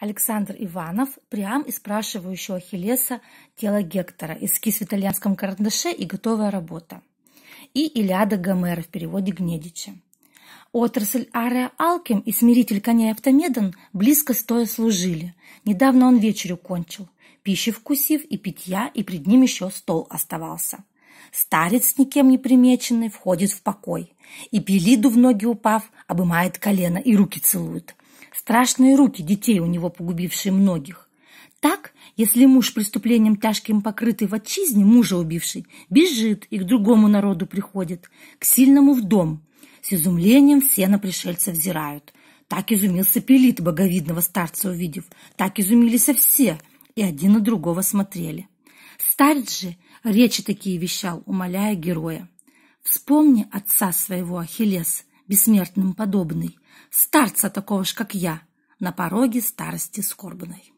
Александр Иванов, Приам и спрашивающего Ахиллеса тело Гектора, эскиз в итальянском карандаше и готовая работа. И Илиада Гомера в переводе Гнедича. Отрасль Ария Алким и смиритель коня Автомедан близко стоя служили. Недавно он вечерю кончил. Пищи вкусив и питья, и пред ним еще стол оставался. Старец, никем не примеченный, входит в покой. И Пелиду в ноги упав, обымает колено и руки целует – Страшные руки детей у него погубившие многих. Так, если муж преступлением тяжким покрытый в отчизне, мужа убивший, бежит и к другому народу приходит, к сильному в дом. С изумлением все на пришельца взирают. Так изумился Пелит, боговидного старца увидев. Так изумились все, и один на другого смотрели. Старец же речи такие вещал, умоляя героя. «Вспомни отца своего, Ахиллес, бессмертным подобный, старца такого ж, как я, на пороге старости скорбной.